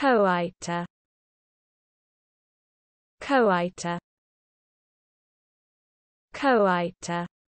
Coita Coita Coita